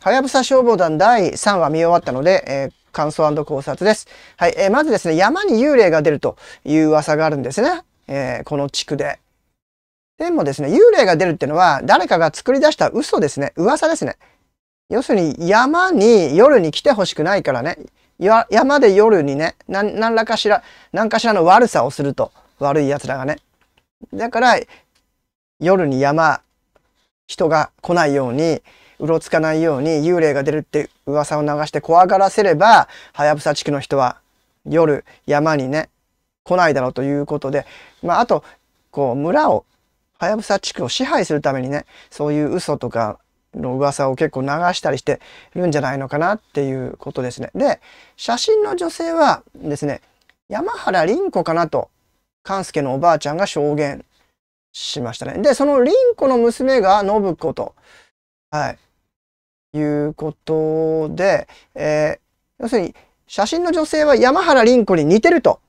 はやぶさ消防団第3話見終わったので、えー、感想考察です。はい、えー、まずですね、山に幽霊が出るという噂があるんですね。えー、この地区で。でもですね、幽霊が出るっていうのは、誰かが作り出した嘘ですね。噂ですね。要するに、山に夜に来てほしくないからね。山で夜にね、何らかしら、何かしらの悪さをすると。悪い奴らがね。だから、夜に山、人が来ないように、うろつかないように幽霊が出るって噂を流して怖がらせれば、はやぶさ地区の人は夜山にね、来ないだろうということで、まあ、あと、こう村を、はやぶさ地区を支配するためにね、そういう嘘とかの噂を結構流したりしてるんじゃないのかなっていうことですね。で、写真の女性はですね、山原凛子かなと、勘介のおばあちゃんが証言しましたね。で、その凛子の娘が信子と、はい、いうことで、えー、要するに写真の女性は山原凛子に似てると。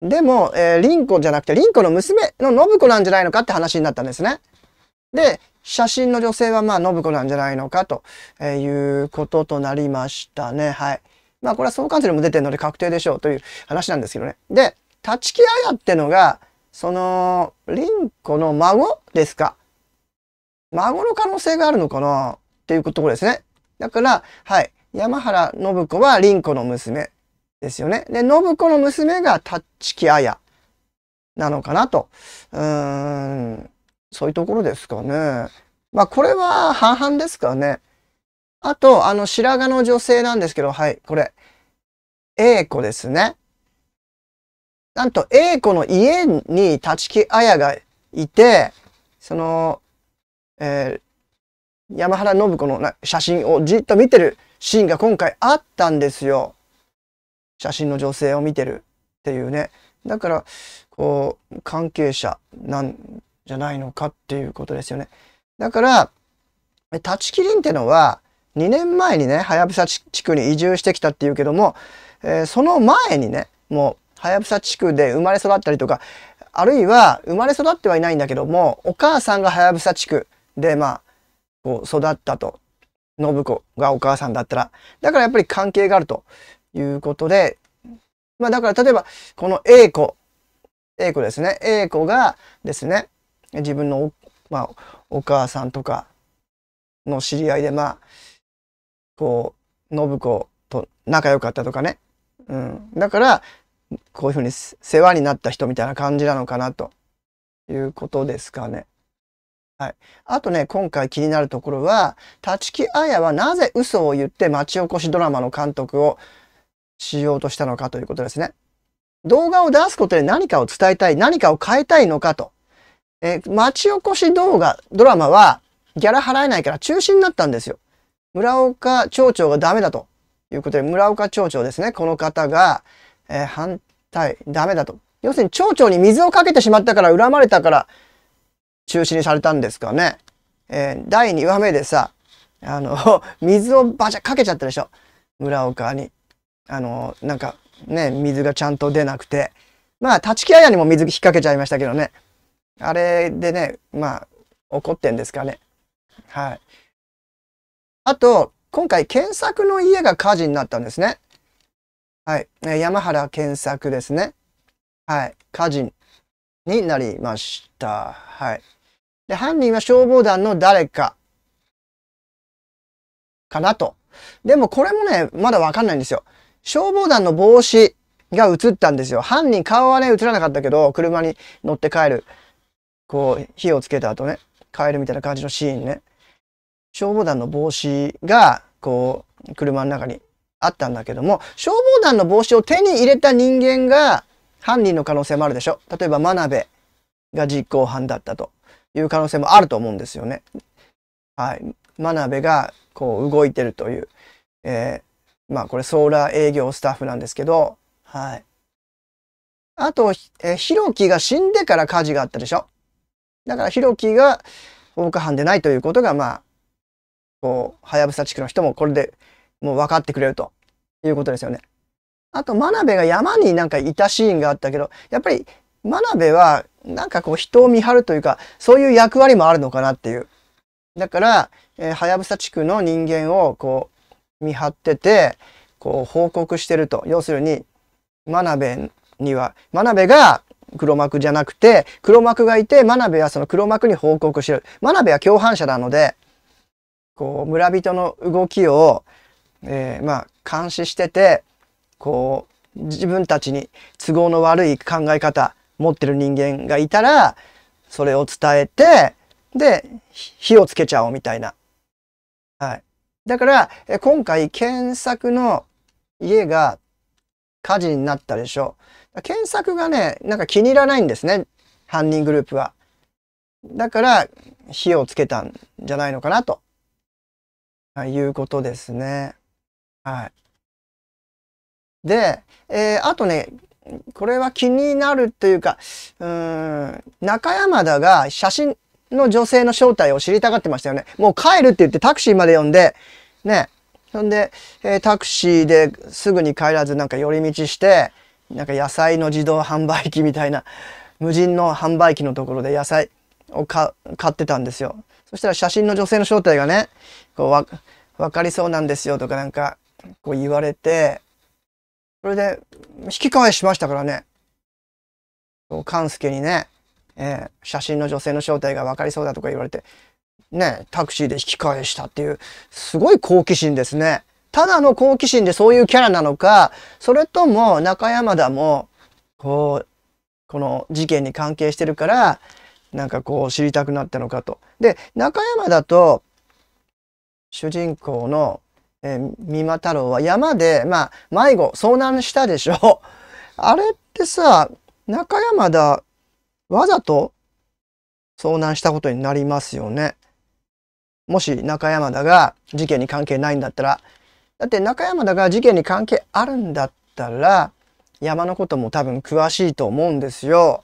でも、えー、凛子じゃなくて凛子の娘の信子なんじゃないのかって話になったんですね。で、写真の女性はまあ信子なんじゃないのかということとなりましたね。はい。まあこれは相関図にも出てるので確定でしょうという話なんですけどね。で、立木彩ってのが、その、凛子の孫ですか。孫の可能性があるのかなっていうところですね。だから、はい。山原信子は凛子の娘ですよね。で、信子の娘がタッチキアヤなのかなと。うーん。そういうところですかね。まあ、これは半々ですかね。あと、あの、白髪の女性なんですけど、はい、これ。A 子ですね。なんと A 子の家に立木彩がいて、その、えー、山原信子の写真をじっと見てるシーンが今回あったんですよ。写真の女性を見てるっていうね。だから、こう、関係者なんじゃないのかっていうことですよね。だから、立ちきりんってのは、2年前にね、はやぶさ地区に移住してきたっていうけども、えー、その前にね、もう、はやぶさ地区で生まれ育ったりとか、あるいは生まれ育ってはいないんだけども、お母さんがはやぶさ地区で、まあ、こう育ったと信子がお母さんだったらだからやっぱり関係があるということでまあだから例えばこの A 子 A 子ですね A 子がですね自分のお,、まあ、お母さんとかの知り合いでまあこう信子と仲良かったとかね、うん、だからこういうふうに世話になった人みたいな感じなのかなということですかね。はい。あとね、今回気になるところは、立木彩はなぜ嘘を言って町おこしドラマの監督をしようとしたのかということですね。動画を出すことで何かを伝えたい、何かを変えたいのかと。えー、町おこし動画、ドラマはギャラ払えないから中止になったんですよ。村岡町長がダメだということで、村岡町長ですね、この方が、えー、反対、ダメだと。要するに町長に水をかけてしまったから、恨まれたから、中止にされたんですかね。えー、第2話目でさ、あの、水をバシャかけちゃったでしょ。村岡に。あの、なんかね、水がちゃんと出なくて。まあ、立木彩にも水引っ掛けちゃいましたけどね。あれでね、まあ、怒ってんですかね。はい。あと、今回、検索の家が火事になったんですね。はい。山原検索ですね。はい。火事になりました。はい。で、犯人は消防団の誰か、かなと。でもこれもね、まだわかんないんですよ。消防団の帽子が映ったんですよ。犯人顔はね、映らなかったけど、車に乗って帰る。こう、火をつけた後ね、帰るみたいな感じのシーンね。消防団の帽子が、こう、車の中にあったんだけども、消防団の帽子を手に入れた人間が犯人の可能性もあるでしょ。例えば、真鍋が実行犯だったと。いう可能性もあると思うんですよね。はい。真鍋がこう動いてるという、えー、まあこれソーラー営業スタッフなんですけど、はい。あと、えー、ひろきが死んでから火事があったでしょ。だからひろきが放火犯でないということが、まあ、こう、はやぶさ地区の人もこれでもう分かってくれるということですよね。あと、真鍋が山になんかいたシーンがあったけど、やっぱり真鍋はなんかこう人を見張るというか、そういう役割もあるのかなっていう。だから、えはやぶさ地区の人間をこう見張ってて、こう報告してると。要するに、真鍋には、真鍋が黒幕じゃなくて、黒幕がいて、真鍋はその黒幕に報告してる。真鍋は共犯者なので、こう、村人の動きを、えー、まあ、監視してて、こう、自分たちに都合の悪い考え方、持ってる人間がいたら、それを伝えて、で、火をつけちゃおうみたいな。はい。だから、今回、検索の家が火事になったでしょう。検索がね、なんか気に入らないんですね。犯人グループは。だから、火をつけたんじゃないのかなと。いうことですね。はい。で、えー、あとね、これは気になるというか、うーん、中山田が写真の女性の正体を知りたがってましたよね。もう帰るって言ってタクシーまで呼んで、ね。そんで、えー、タクシーですぐに帰らずなんか寄り道して、なんか野菜の自動販売機みたいな、無人の販売機のところで野菜を買ってたんですよ。そしたら写真の女性の正体がね、こうわ、わかりそうなんですよとかなんか、こう言われて、それで、引き返しましたからね。勘介にね、えー、写真の女性の正体が分かりそうだとか言われて、ね、タクシーで引き返したっていう、すごい好奇心ですね。ただの好奇心でそういうキャラなのか、それとも中山田も、こう、この事件に関係してるから、なんかこう知りたくなったのかと。で、中山田と主人公のえー、三馬太郎は山で、まあ、迷子、遭難したでしょ。あれってさ、中山田、わざと遭難したことになりますよね。もし中山田が事件に関係ないんだったら。だって中山田が事件に関係あるんだったら、山のことも多分詳しいと思うんですよ。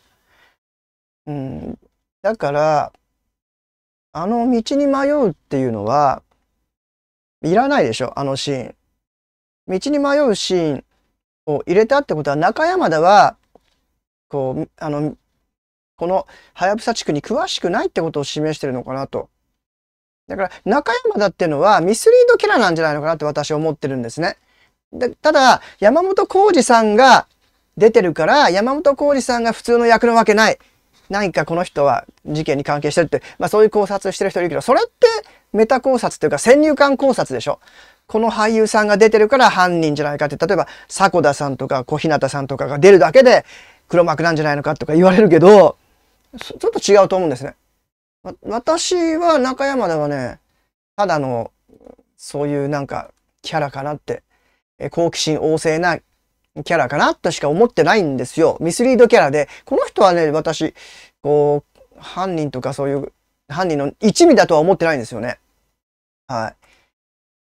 うん。だから、あの道に迷うっていうのは、いらないでしょ、あのシーン。道に迷うシーンを入れたってことは、中山田は、こう、あの、このはやぶさ地区に詳しくないってことを示してるのかなと。だから、中山田っていうのはミスリードキャラなんじゃないのかなって私は思ってるんですね。でただ、山本浩二さんが出てるから、山本浩二さんが普通の役のわけない。何かこの人は事件に関係してるって、まあそういう考察してる人いるけど、それってメタ考察というか先入観考察でしょ。この俳優さんが出てるから犯人じゃないかって、例えば迫田さんとか小日向さんとかが出るだけで黒幕なんじゃないのかとか言われるけど、ちょっと違うと思うんですね。ま、私は中山ではね、ただのそういうなんかキャラかなって、え好奇心旺盛なキャラかなとしか思ってないんですよ。ミスリードキャラで。この人はね、私、こう、犯人とかそういう、犯人の一味だとは思ってないんですよね。は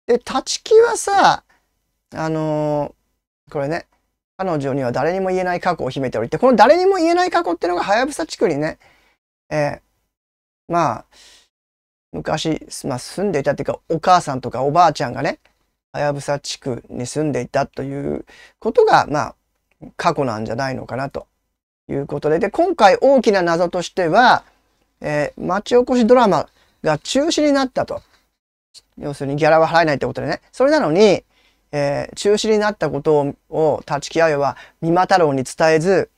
い。で、立木はさ、あのー、これね、彼女には誰にも言えない過去を秘めておりて、この誰にも言えない過去ってのがはやぶさ地区にね、えー、まあ、昔、まあ、住んでいたっていうか、お母さんとかおばあちゃんがね、はやぶ地区に住んでいたということが、まあ、過去なんじゃないのかなということで。で、今回大きな謎としては、えー、町おこしドラマが中止になったと。要するにギャラは払えないってことでね。それなのに、えー、中止になったことを立木あは三馬太郎に伝えず、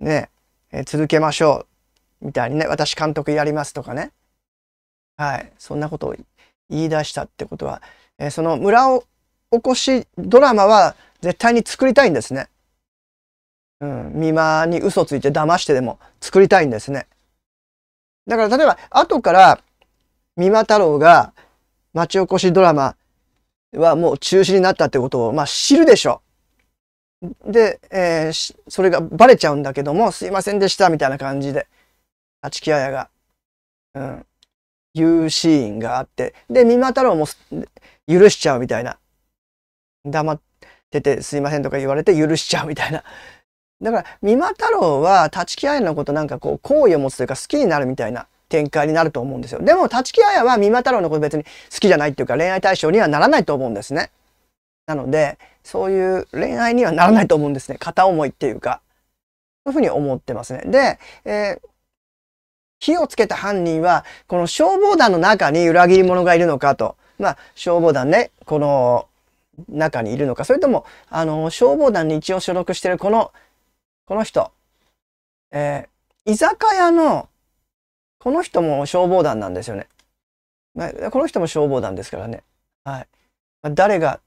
ね、えー、続けましょう。みたいにね、私監督やりますとかね。はい。そんなことを言い出したってことは、えー、その村を起こしドラマは絶対に作りたいんですね。うん、見間に嘘ついて騙してでも作りたいんですね。だから例えば後から三馬太郎が町おこしドラマはもう中止になったってことを、まあ、知るでしょ。で、えー、それがバレちゃうんだけども、すいませんでしたみたいな感じで、八木彩が、うん、言うシーンがあって、で、三馬太郎も許しちゃうみたいな。黙っててすいませんとか言われて許しちゃうみたいな。だから、三馬太郎は立木彩のことなんかこう、好意を持つというか好きになるみたいな展開になると思うんですよ。でも、立木彩は三馬太郎のこと別に好きじゃないっていうか恋愛対象にはならないと思うんですね。なので、そういう恋愛にはならないと思うんですね。片思いっていうか。そういうふうに思ってますね。で、えー、火をつけた犯人は、この消防団の中に裏切り者がいるのかと。まあ、消防団ね、この中にいるのか、それとも、あの、消防団に一応所属してるこの、この人、えー、居酒屋の、この人も消防団なんですよね。まあ、この人も消防団ですからね。はい。まあ、誰が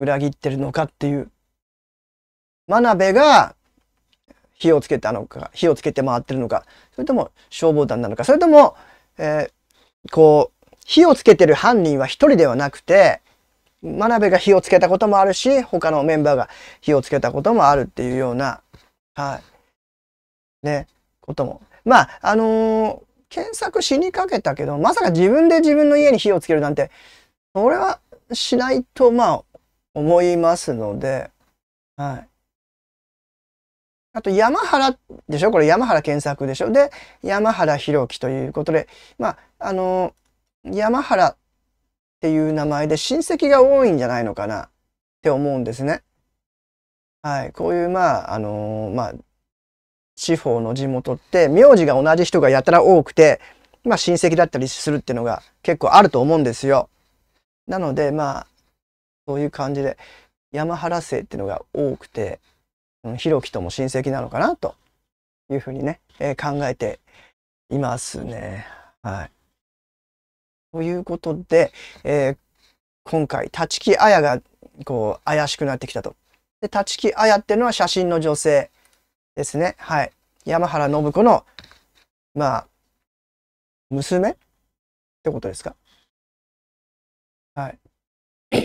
裏切ってるのかっていう。真鍋が火をつけたのか、火をつけて回ってるのか、それとも消防団なのか、それとも、えー、こう、火をつけてる犯人は一人ではなくて、真鍋が火をつけたこともあるし、他のメンバーが火をつけたこともあるっていうような、はい。ね、ことも。まあ、あのー、検索しにかけたけど、まさか自分で自分の家に火をつけるなんて、それはしないと、まあ、思いますので、はい。あと、山原でしょこれ山原検索でしょで、山原弘樹ということで、まあ、あのー、山原っていう名前で親戚が多いんじゃないのかなって思うんですね。はい。こういう、まあ、あのー、まあ、地方の地元って、名字が同じ人がやたら多くて、まあ、親戚だったりするっていうのが結構あると思うんですよ。なので、まあ、そういう感じで、山原姓っていうのが多くて、ひろきとも親戚なのかなというふうにね、えー、考えていますね。はい。ということで、えー、今回、立木彩がこう怪しくなってきたと。で、立木彩っていうのは写真の女性ですね。はい。山原信子の、まあ、娘ってことですかはい。っ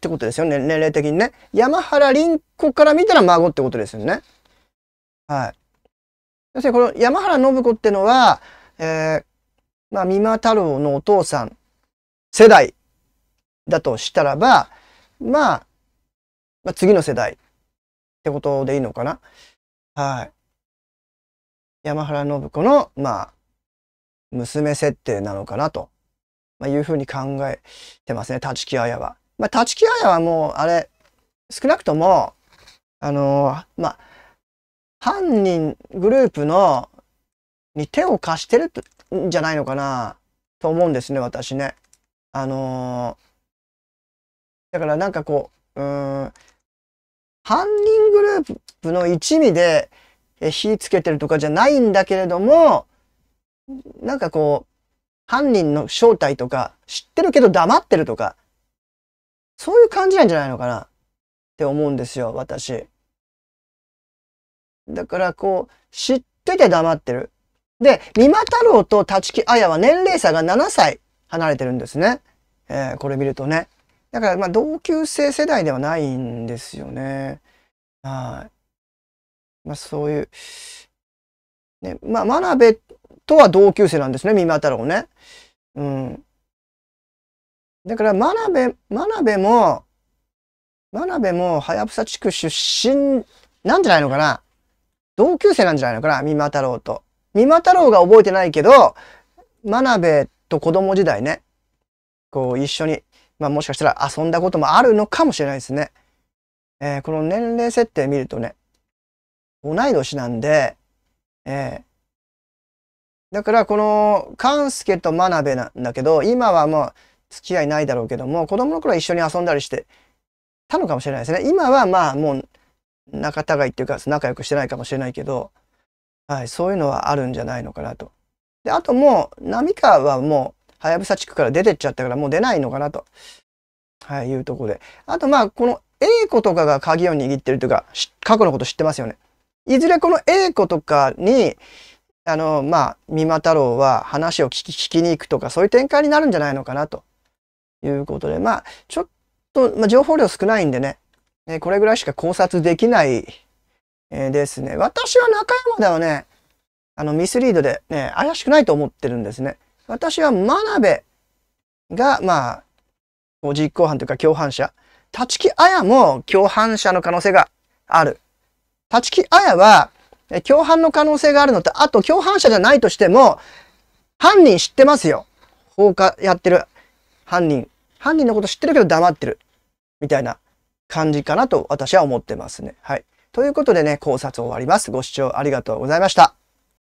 てことですよね。年齢的にね。山原凛子から見たら孫ってことですよね。はい。要するにこの山原信子ってのは、えー、まあ、三馬太郎のお父さん世代だとしたらば、まあ、まあ、次の世代ってことでいいのかな。はい。山原信子の、まあ、娘設定なのかなと、まいうふうに考えてますね、立木彩は。まあ、立木彩はもう、あれ、少なくとも、あのー、まあ、犯人グループのに手を貸してるんじゃないのかなと思うんですね、私ね。あのー、だからなんかこう、うん、犯人グループの一味で火つけてるとかじゃないんだけれども、なんかこう、犯人の正体とか知ってるけど黙ってるとか、そういう感じなんじゃないのかなって思うんですよ、私。だからこう、知ってて黙ってる。で、三馬太郎と立木彩は年齢差が7歳離れてるんですね。えー、これ見るとね。だから、まあ、同級生世代ではないんですよね。はい。まあ、そういう。ね、まあ、真鍋とは同級生なんですね、三馬太郎ね。うん。だから、真鍋、真鍋も、真鍋も、はやぶさ地区出身なんじゃないのかな同級生なんじゃないのかな三馬太郎と。三馬太郎が覚えてないけど、真鍋と子供時代ね、こう一緒に、まあもしかしたら遊んだこともあるのかもしれないですね。えー、この年齢設定見るとね、同い年なんで、えー、だからこの勘介と真鍋なんだけど、今はもう付き合いないだろうけども、子供の頃は一緒に遊んだりしてたのかもしれないですね。今はまあもう仲違いっていうか仲良くしてないかもしれないけど、はい、そういうのはあるんじゃないのかなと。で、あともう、波川はもう、はやぶさ地区から出てっちゃったから、もう出ないのかなと。はい、いうとこで。あと、まあ、この A 子とかが鍵を握ってるというか、過去のこと知ってますよね。いずれこの A 子とかに、あの、まあ、三馬太郎は話を聞き聞きに行くとか、そういう展開になるんじゃないのかなということで、まあ、ちょっと、まあ、情報量少ないんでね、ねこれぐらいしか考察できないえー、ですね。私は中山田はね、あの、ミスリードでね、怪しくないと思ってるんですね。私は真鍋が、まあ、実行犯というか共犯者。立木彩も共犯者の可能性がある。立木彩は、共犯の可能性があるのと、あと共犯者じゃないとしても、犯人知ってますよ。放火やってる犯人。犯人のこと知ってるけど黙ってる。みたいな感じかなと私は思ってますね。はい。ということでね、考察を終わります。ご視聴ありがとうございました。